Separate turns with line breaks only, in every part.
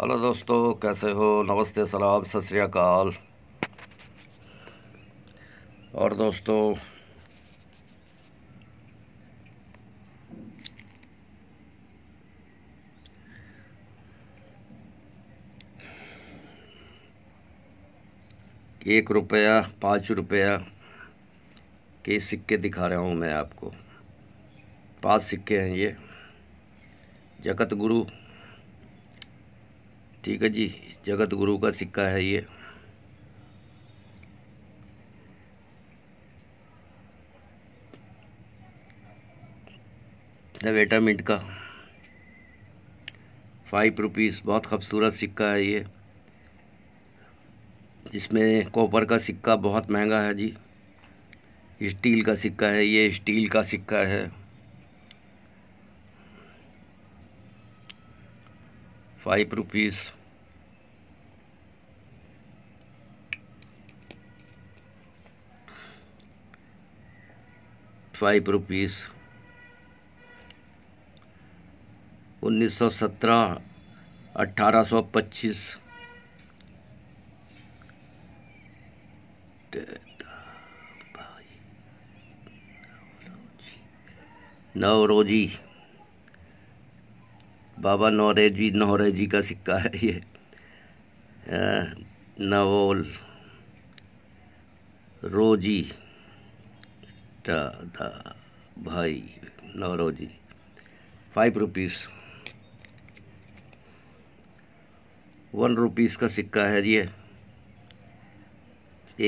hello दोस्तों कैसे हो नमस्ते सलाम सत श्रीकाल और दोस्तों एक रुपया पाँच रुपया के सिक्के दिखा रहा हूँ मैं आपको पाँच सिक्के हैं ये जगत गुरु ठीक है जी जगत गुरु का सिक्का है ये वेटामिट का फाइव रुपीज़ बहुत ख़ूबसूरत सिक्का है ये जिसमें कॉपर का सिक्का बहुत महंगा है जी स्टील का सिक्का है ये स्टील का सिक्का है फाइव रुपीस फाइव रुपीस उन्नीस सौ सत्रह अट्ठारह सौ पच्चीस नवरोजी बाबा नौरे जी नौरे जी का सिक्का है ये नवोल रोजी टा भाई Naoroji five rupees one rupees का सिक्का है ये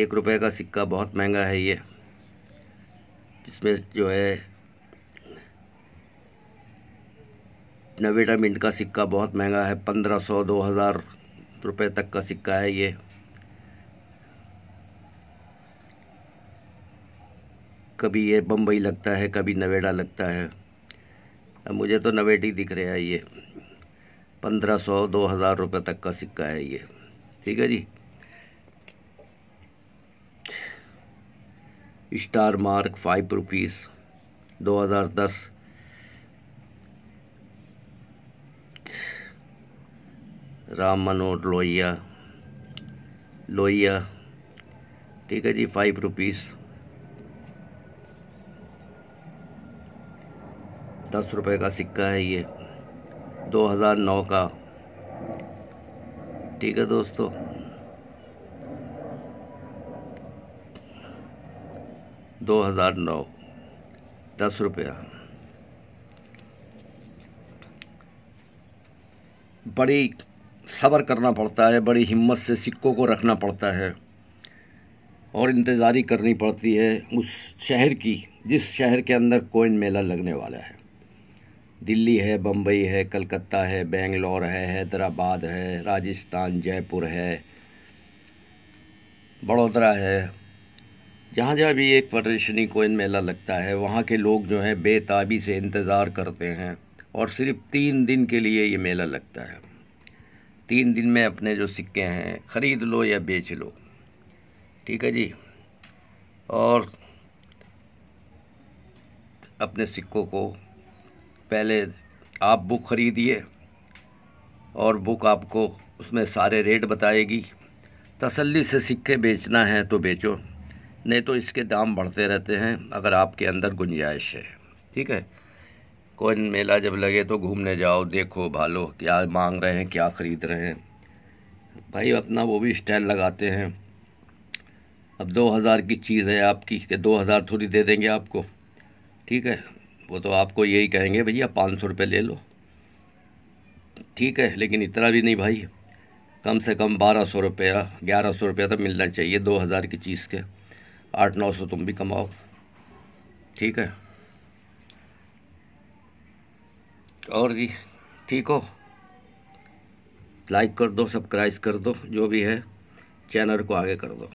एक रुपए का सिक्का बहुत महंगा है ये इसमें जो है नवेटा मिंट का सिक्का बहुत महंगा है पंद्रह सौ दो हज़ार रुपये तक का सिक्का है ये कभी ये बम्बई लगता है कभी नवेड़ा लगता है अब मुझे तो नवेटी दिख रहा है ये पंद्रह सौ दो हज़ार रुपये तक का सिक्का है ये ठीक है जी स्टार मार्क फाइव रुपीज़ दो हज़ार दस राम मनोहर लोहिया लोहिया ठीक है जी फाइव रुपीस दस रुपए का सिक्का है ये 2009 का ठीक है दोस्तों दो हज़ार नौ दस रुपया बड़ी सब्र करना पड़ता है बड़ी हिम्मत से सिक्कों को रखना पड़ता है और इंतज़ारी करनी पड़ती है उस शहर की जिस शहर के अंदर कोइन मेला लगने वाला है दिल्ली है बम्बई है कलकत्ता है बेंगलोर है हैदराबाद है राजस्थान जयपुर है बड़ोदरा है जहाँ जहाँ भी एक प्रदर्शनी कोइन मेला लगता है वहाँ के लोग जो हैं बेताबी से इंतज़ार करते हैं और सिर्फ तीन दिन के लिए ये मेला लगता है तीन दिन में अपने जो सिक्के हैं ख़रीद लो या बेच लो ठीक है जी और अपने सिक्कों को पहले आप बुक ख़रीदिए और बुक आपको उसमें सारे रेट बताएगी तसल्ली से सिक्के बेचना है तो बेचो नहीं तो इसके दाम बढ़ते रहते हैं अगर आपके अंदर गुंजाइश है ठीक है कोई मेला जब लगे तो घूमने जाओ देखो भालो क्या मांग रहे हैं क्या ख़रीद रहे हैं भाई अपना वो भी स्टाइल लगाते हैं अब दो हज़ार की चीज़ है आपकी कि दो हज़ार थोड़ी दे देंगे आपको ठीक है वो तो आपको यही कहेंगे भैया पाँच सौ रुपये ले लो ठीक है लेकिन इतना भी नहीं भाई कम से कम बारह सौ रुपया ग्यारह सौ रुपया तो मिलना चाहिए दो हज़ार की चीज़ के आठ नौ सौ तुम भी कमाओ ठीक है और जी ठीक हो लाइक कर दो सब्सक्राइब कर दो जो भी है चैनल को आगे कर दो